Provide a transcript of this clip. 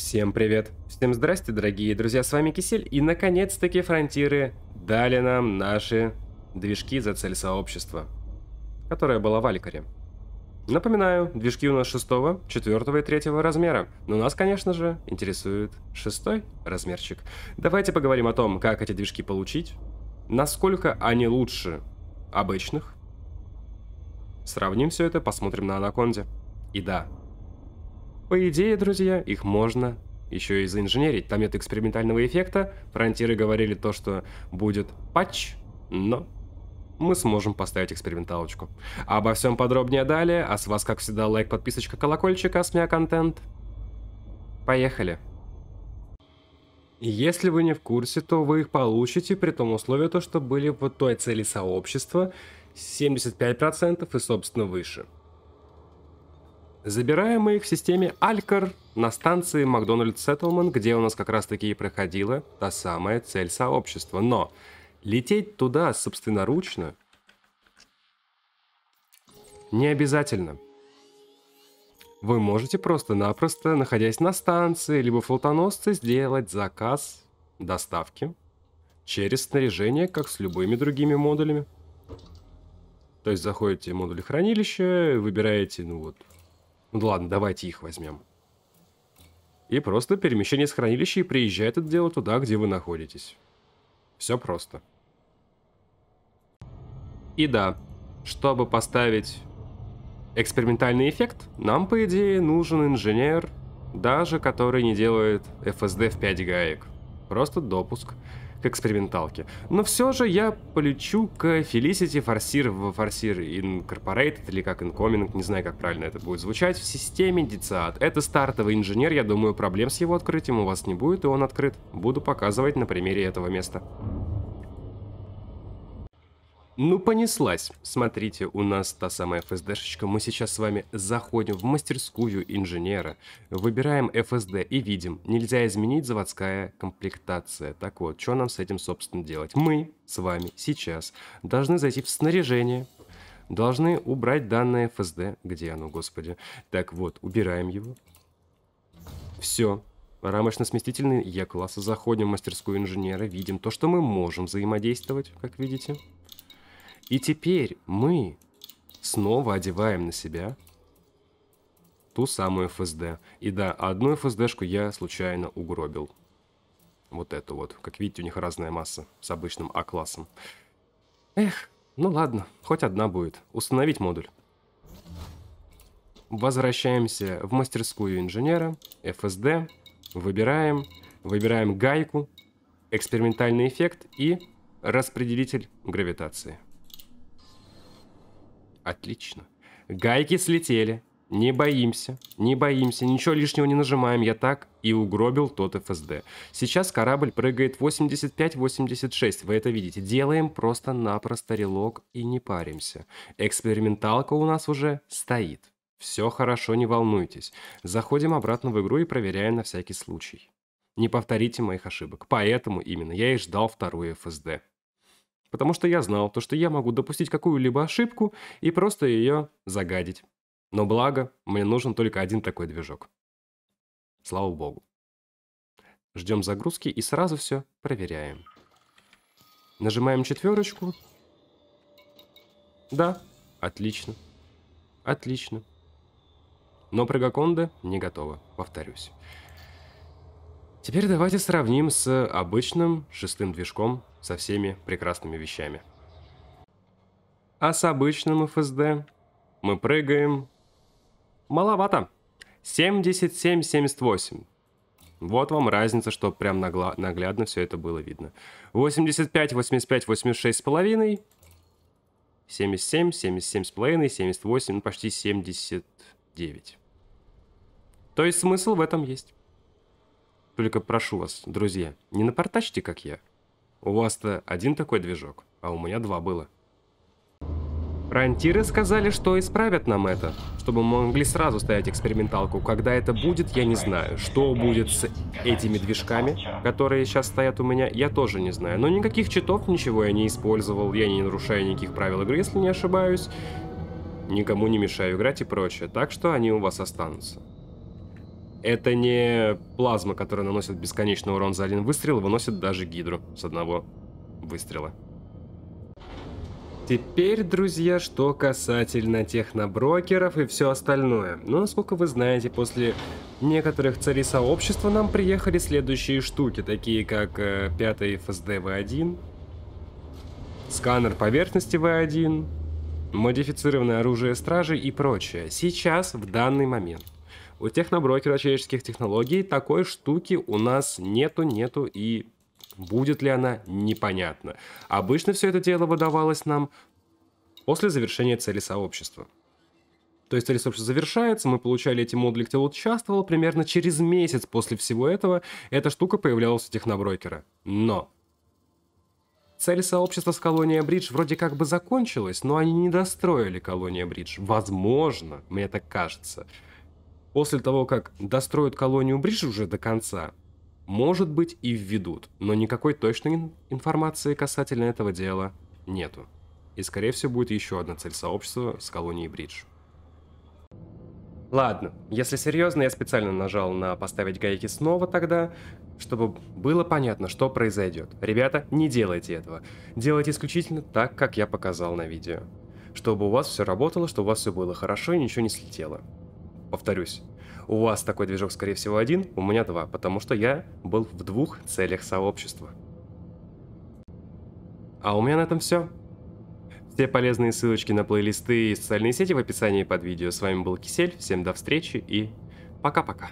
Всем привет! Всем здрасте, дорогие друзья, с вами Кисель, и наконец-таки фронтиры дали нам наши движки за цель сообщества, которая была в Алькаре. Напоминаю, движки у нас 6, 4 и 3 размера, но нас, конечно же, интересует 6 размерчик. Давайте поговорим о том, как эти движки получить, насколько они лучше обычных. Сравним все это, посмотрим на анаконде. И да, по идее, друзья, их можно еще и заинженерить. Там нет экспериментального эффекта. Фронтиры говорили то, что будет патч, но мы сможем поставить эксперименталочку. Обо всем подробнее далее, а с вас, как всегда, лайк, подписочка, колокольчик, Асмиа Контент. Поехали! Если вы не в курсе, то вы их получите при том условии, то, что были в той цели сообщества 75% и, собственно, выше. Забираем мы их в системе Алькар на станции Макдональд Сеттлман, где у нас как раз таки и проходила та самая цель сообщества. Но лететь туда собственноручно не обязательно. Вы можете просто-напросто, находясь на станции, либо флотоносце, сделать заказ доставки через снаряжение, как с любыми другими модулями. То есть заходите в модуль хранилища, выбираете, ну вот, ну ладно, давайте их возьмем. И просто перемещение с хранилища и приезжает это дело туда, где вы находитесь. Все просто. И да, чтобы поставить экспериментальный эффект, нам, по идее, нужен инженер, даже который не делает FSD в 5 гаек. Просто допуск к эксперименталке. Но все же я полечу к Felicity Форсир в Форсир Incorporated, или как Incoming, не знаю, как правильно это будет звучать, в системе Дициат. Это стартовый инженер, я думаю, проблем с его открытием у вас не будет, и он открыт. Буду показывать на примере этого места. Ну, понеслась. Смотрите, у нас та самая FSD-шечка. Мы сейчас с вами заходим в мастерскую инженера, выбираем FSD и видим, нельзя изменить заводская комплектация. Так вот, что нам с этим, собственно, делать? Мы с вами сейчас должны зайти в снаряжение, должны убрать данное FSD. Где оно, господи? Так вот, убираем его. Все, Рамочно-сместительный Е-класс. Заходим в мастерскую инженера, видим то, что мы можем взаимодействовать, как видите. И теперь мы снова одеваем на себя ту самую ФСД. И да, одну ФСДшку я случайно угробил. Вот эту вот. Как видите, у них разная масса с обычным А-классом. Эх, ну ладно, хоть одна будет. Установить модуль. Возвращаемся в мастерскую инженера, ФСД, выбираем, выбираем гайку, экспериментальный эффект и распределитель гравитации. Отлично. Гайки слетели. Не боимся, не боимся, ничего лишнего не нажимаем. Я так и угробил тот ФСД. Сейчас корабль прыгает 85-86, вы это видите. Делаем просто-напросто релог и не паримся. Эксперименталка у нас уже стоит. Все хорошо, не волнуйтесь. Заходим обратно в игру и проверяем на всякий случай. Не повторите моих ошибок. Поэтому именно я и ждал вторую ФСД. Потому что я знал, то, что я могу допустить какую-либо ошибку и просто ее загадить. Но благо, мне нужен только один такой движок. Слава богу. Ждем загрузки и сразу все проверяем. Нажимаем четверочку. Да, отлично. Отлично. Но прыгаконда не готова, повторюсь. Теперь давайте сравним с обычным шестым движком со всеми прекрасными вещами. А с обычным FSD мы прыгаем... Маловато. 77, 78. Вот вам разница, чтобы прям нагла наглядно все это было видно. 85, 85, 86 с половиной. 77, 77 с половиной, 78, ну почти 79. То есть смысл в этом есть. Только прошу вас, друзья, не напортачьте, как я. У вас-то один такой движок, а у меня два было. Рантиры сказали, что исправят нам это, чтобы мы могли сразу стоять эксперименталку. Когда это будет, я не знаю. Что будет с этими движками, которые сейчас стоят у меня, я тоже не знаю. Но никаких читов, ничего я не использовал, я не нарушаю никаких правил игры, если не ошибаюсь. Никому не мешаю играть и прочее. Так что они у вас останутся. Это не плазма, которая наносит бесконечный урон за один выстрел, а выносит даже гидру с одного выстрела. Теперь, друзья, что касательно техноброкеров и все остальное. Ну, насколько вы знаете, после некоторых царей сообщества нам приехали следующие штуки, такие как э, 5 FSD V1, сканер поверхности в 1 модифицированное оружие стражи и прочее. Сейчас, в данный момент. У техноброкера человеческих технологий такой штуки у нас нету, нету и будет ли она, непонятно. Обычно все это дело выдавалось нам после завершения цели сообщества. То есть сообщества завершается, мы получали эти модули, где участвовал, примерно через месяц после всего этого эта штука появлялась у техноброкера. Но Цель сообщества с колонией Бридж вроде как бы закончилась, но они не достроили колонию Бридж. Возможно, мне так кажется. После того, как достроят колонию Бридж уже до конца, может быть и введут, но никакой точной информации касательно этого дела нету. И скорее всего будет еще одна цель сообщества с колонией Бридж. Ладно, если серьезно, я специально нажал на поставить гайки снова тогда, чтобы было понятно, что произойдет. Ребята, не делайте этого. Делайте исключительно так, как я показал на видео. Чтобы у вас все работало, чтобы у вас все было хорошо и ничего не слетело повторюсь, у вас такой движок, скорее всего, один, у меня два, потому что я был в двух целях сообщества. А у меня на этом все. Все полезные ссылочки на плейлисты и социальные сети в описании под видео. С вами был Кисель, всем до встречи и пока-пока.